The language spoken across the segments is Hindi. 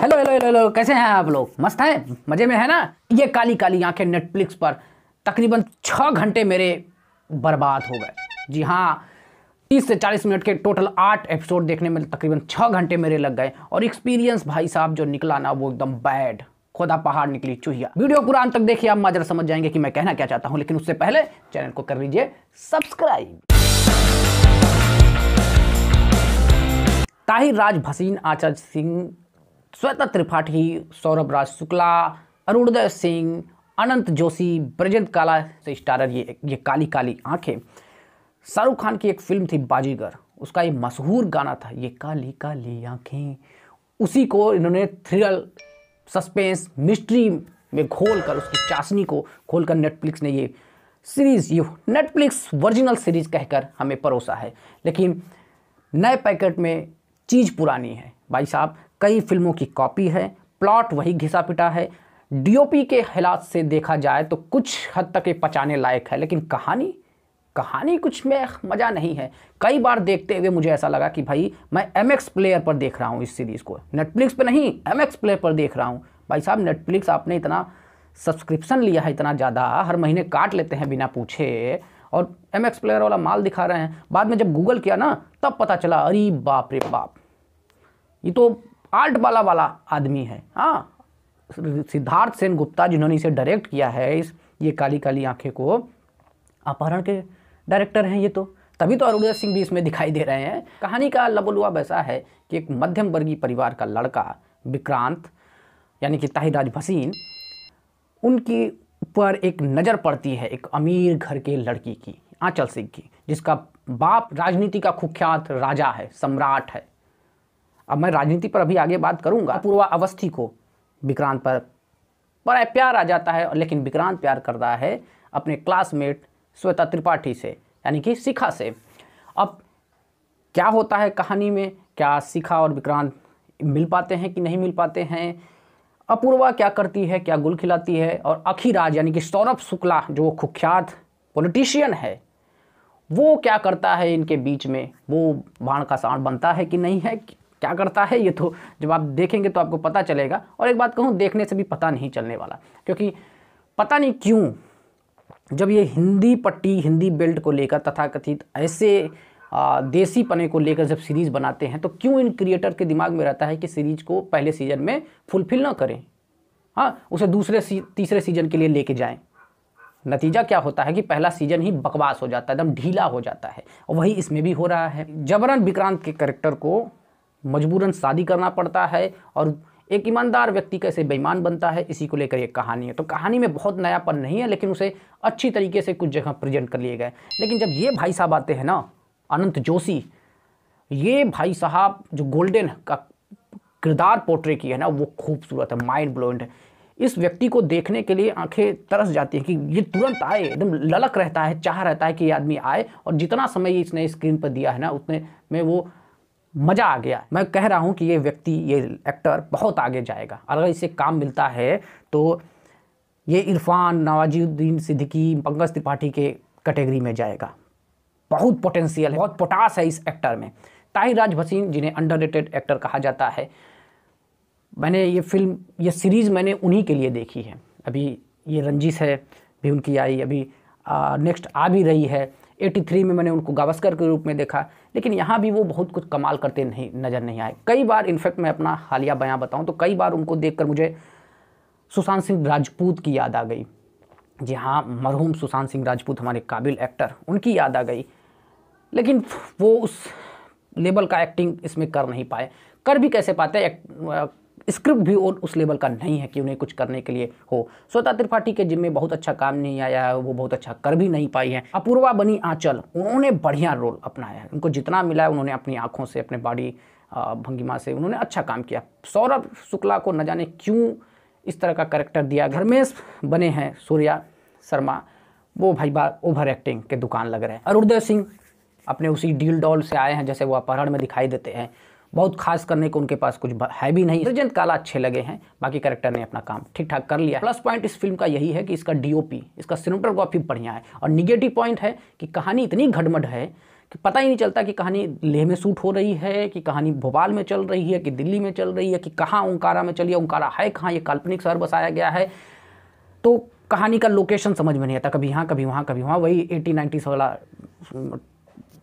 हेलो हेलो हेलो हेलो कैसे हैं आप लोग मस्त हैं मज़े में है ना ये काली काली आंखें नेटफ्लिक्स पर तकरीबन छः घंटे मेरे बर्बाद हो गए जी हाँ तीस से चालीस मिनट के टोटल आठ एपिसोड देखने में तकरीबन छः घंटे मेरे लग गए और एक्सपीरियंस भाई साहब जो निकला ना वो एकदम बैड खुदा पहाड़ निकली चूहिया वीडियो पूरा अंत तक देखिए आप माजर समझ जाएंगे कि मैं कहना क्या चाहता हूँ लेकिन उससे पहले चैनल को कर लीजिए सब्सक्राइब ताहिर राज भसीन आचार्य सिंह श्वेता त्रिपाठी सौरभ राज शुक्ला अरुणोदय सिंह अनंत जोशी ब्रजंत काला से स्टारर ये ये काली काली आंखें शाहरुख खान की एक फिल्म थी बाजीगर उसका ये मशहूर गाना था ये काली काली आंखें उसी को इन्होंने थ्रिल सस्पेंस मिस्ट्री में घोल कर उसकी चाशनी को खोल कर नेटफ्लिक्स ने ये सीरीज़ ये नेटफ्लिक्स वर्जिनल सीरीज़ कहकर हमें परोसा है लेकिन नए पैकेट में चीज़ पुरानी है भाई साहब कई फिल्मों की कॉपी है प्लॉट वही घिसा पिटा है डीओपी के हालात से देखा जाए तो कुछ हद तक ये पचाने लायक है लेकिन कहानी कहानी कुछ में मज़ा नहीं है कई बार देखते हुए मुझे ऐसा लगा कि भाई मैं एम एक्स प्लेयर पर देख रहा हूँ इस सीरीज़ को नेटफ्लिक्स पर नहीं एम एक्स प्लेयर पर देख रहा हूँ भाई साहब नेटफ्लिक्स आपने इतना सब्सक्रिप्शन लिया है इतना ज़्यादा हर महीने काट लेते हैं बिना पूछे और एम एक्स प्लेयर वाला माल दिखा रहे हैं बाद में जब गूगल किया ना तब पता चला अरे बाप रे बाप ये तो आर्ट वाला वाला आदमी है हाँ सिद्धार्थ सेन गुप्ता जिन्होंने इसे डायरेक्ट किया है इस ये काली काली आंखें को अपहरण के डायरेक्टर हैं ये तो तभी तो अरुणा सिंह भी इसमें दिखाई दे रहे हैं कहानी का लबलुआ वैसा है कि एक मध्यम वर्गीय परिवार का लड़का विक्रांत यानी कि ताहिराज भसीन उनकी पर एक नज़र पड़ती है एक अमीर घर के लड़की की आंचल सिंह की जिसका बाप राजनीति का कुख्यात राजा है सम्राट है अब मैं राजनीति पर अभी आगे बात करूंगा पूर्वा अवस्थी को विक्रांत पर बड़ा प्यार आ जाता है लेकिन विक्रांत प्यार कर रहा है अपने क्लासमेट श्वेता त्रिपाठी से यानी कि शिखा से अब क्या होता है कहानी में क्या शिखा और विक्रांत मिल पाते हैं कि नहीं मिल पाते हैं अपूर्वा क्या करती है क्या गुल खिलाती है और अखिराज यानी कि सौरभ शुक्ला जो कुख्यात पॉलिटिशियन है वो क्या करता है इनके बीच में वो बाण का सांड बनता है कि नहीं है क्या करता है ये तो जब आप देखेंगे तो आपको पता चलेगा और एक बात कहूँ देखने से भी पता नहीं चलने वाला क्योंकि पता नहीं क्यों जब ये हिंदी पट्टी हिंदी बेल्ट को लेकर तथाकथित ऐसे देसी पने को लेकर जब सीरीज़ बनाते हैं तो क्यों इन क्रिएटर के दिमाग में रहता है कि सीरीज़ को पहले सीज़न में फुलफिल ना करें हाँ उसे दूसरे सी, तीसरे सीज़न के लिए लेके जाएं नतीजा क्या होता है कि पहला सीज़न ही बकवास हो जाता है एकदम ढीला हो जाता है और वही इसमें भी हो रहा है जबरन विक्रांत के करेक्टर को मजबूरन शादी करना पड़ता है और एक ईमानदार व्यक्ति कैसे बेईमान बनता है इसी को लेकर एक कहानी है तो कहानी में बहुत नयापन नहीं है लेकिन उसे अच्छी तरीके से कुछ जगह प्रेजेंट कर लिए गए लेकिन जब ये भाई साहब आते हैं ना अनंत जोशी ये भाई साहब जो गोल्डन का किरदार पोर्ट्रे किया है ना वो खूबसूरत है माइंड ब्लोइंड है इस व्यक्ति को देखने के लिए आंखें तरस जाती हैं कि ये तुरंत आए एकदम ललक रहता है चाह रहता है कि ये आदमी आए और जितना समय इसने स्क्रीन पर दिया है ना उतने में वो मज़ा आ गया मैं कह रहा हूँ कि ये व्यक्ति ये एक्टर बहुत आगे जाएगा अगर इसे काम मिलता है तो ये इरफान नवाजुद्दीन सिद्दीकी पंकज त्रिपाठी के कैटेगरी में जाएगा बहुत पोटेंशियल है बहुत पोटास है इस एक्टर में ताहिर राज भसीन जिन्हें अंडर एक्टर कहा जाता है मैंने ये फिल्म ये सीरीज़ मैंने उन्हीं के लिए देखी है अभी ये रंजिश है भी उनकी आई अभी नेक्स्ट आ भी रही है 83 में मैंने उनको गावस्कर के रूप में देखा लेकिन यहाँ भी वो बहुत कुछ कमाल करते नहीं नज़र नहीं आए कई बार इनफैक्ट मैं अपना हालिया बयां बताऊँ तो कई बार उनको देखकर मुझे सुशांत सिंह राजपूत की याद आ गई जी हाँ मरहूम सुशांत सिंह राजपूत हमारे काबिल एक्टर उनकी याद आ गई लेकिन वो उस लेवल का एक्टिंग इसमें कर नहीं पाए कर भी कैसे पाते स्क्रिप्ट भी और उस लेवल का नहीं है कि उन्हें कुछ करने के लिए हो श्वेता त्रिपाठी के जिम्मे बहुत अच्छा काम नहीं आया है वो बहुत अच्छा कर भी नहीं पाई है अपूर्वा बनी आंचल उन्होंने बढ़िया रोल अपनाया है उनको जितना मिला है उन्होंने अपनी आँखों से अपने बॉडी भंगिमा से उन्होंने अच्छा काम किया सौरभ शुक्ला को न जाने क्यों इस तरह का करेक्टर दिया धर्मेश बने हैं सूर्या शर्मा वो भाई बार ओवर एक्टिंग के दुकान लग रहे हैं अरुणदय सिंह अपने उसी डील डॉल से आए हैं जैसे वो अपहरण में दिखाई देते हैं बहुत खास करने को उनके पास कुछ है भी नहीं रजन काला अच्छे लगे हैं बाकी करेक्टर ने अपना काम ठीक ठाक कर लिया प्लस पॉइंट इस फिल्म का यही है कि इसका डीओपी इसका सिनेटोग्राफी बढ़िया है और निगेटिव पॉइंट है कि कहानी इतनी घटमट है कि पता ही नहीं चलता कि कहानी लेह में सूट हो रही है कि कहानी भोपाल में चल रही है कि दिल्ली में चल रही है कि कहाँ ओंकारा में चलिए है ओंकारा है कहाँ ये काल्पनिक शहर बसाया गया है तो कहानी का लोकेशन समझ में नहीं आता कभी यहाँ कभी वहाँ कभी वहाँ वही एटी नाइन्टीज़ वाला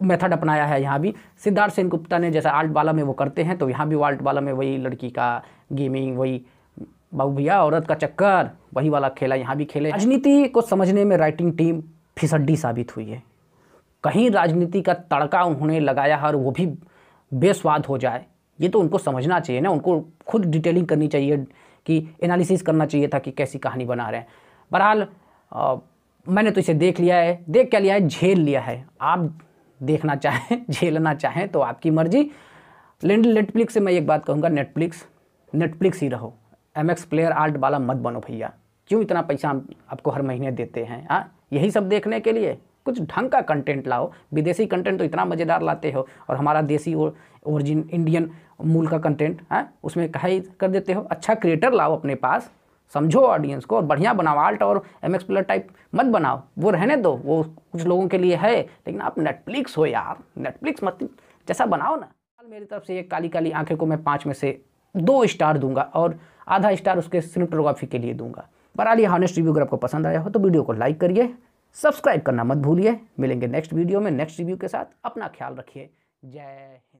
मेथड अपनाया है यहाँ भी सिद्धार्थ सेन गुप्ता ने जैसा आल्ट बाला में वो करते हैं तो यहाँ भी आल्ट बाला में वही लड़की का गेमिंग वही बाबू भैया औरत का चक्कर वही वाला खेला यहाँ भी खेले राजनीति को समझने में राइटिंग टीम फिसड्डी साबित हुई है कहीं राजनीति का तड़का उन्होंने लगाया है और वो भी बेस्वाद हो जाए ये तो उनको समझना चाहिए ना उनको खुद डिटेलिंग करनी चाहिए कि एनालिसिस करना चाहिए था कि कैसी कहानी बना रहे हैं बहरहाल मैंने तो इसे देख लिया है देख क्या लिया है झेल लिया है आप देखना चाहें झेलना चाहें तो आपकी मर्जी लेंड नेटफ्लिक्स से मैं एक बात कहूँगा नेटफ्लिक्स नेटफ्लिक्स ही रहो एम एक्स प्लेयर आर्ट वाला मत बनो भैया क्यों इतना पैसा आपको हर महीने देते हैं आ? हाँ? यही सब देखने के लिए कुछ ढंग का कंटेंट लाओ विदेशी कंटेंट तो इतना मज़ेदार लाते हो और हमारा देसी ओरिजिन इंडियन मूल का कंटेंट है हाँ? उसमें कहा ही कर देते हो अच्छा क्रिएटर लाओ अपने पास समझो ऑडियंस को और बढ़िया बनाओ आल्ट और एम एक्स प्लर टाइप मत बनाओ वो रहने दो वो कुछ लोगों के लिए है लेकिन आप नेटफ्लिक्स हो यार नेटफ्लिक्स मत जैसा बनाओ ना मेरी तरफ से ये काली काली आंखें को मैं पाँच में से दो स्टार दूंगा और आधा स्टार उसके सिनेटोग्राफी के लिए दूंगा पर आलिए हॉनेस्ट रिव्यू अगर आपको पसंद आया हो तो वीडियो को लाइक करिए सब्सक्राइब करना मत भूलिए मिलेंगे नेक्स्ट वीडियो में नेक्स्ट रिव्यू के साथ अपना ख्याल रखिए जय हिंद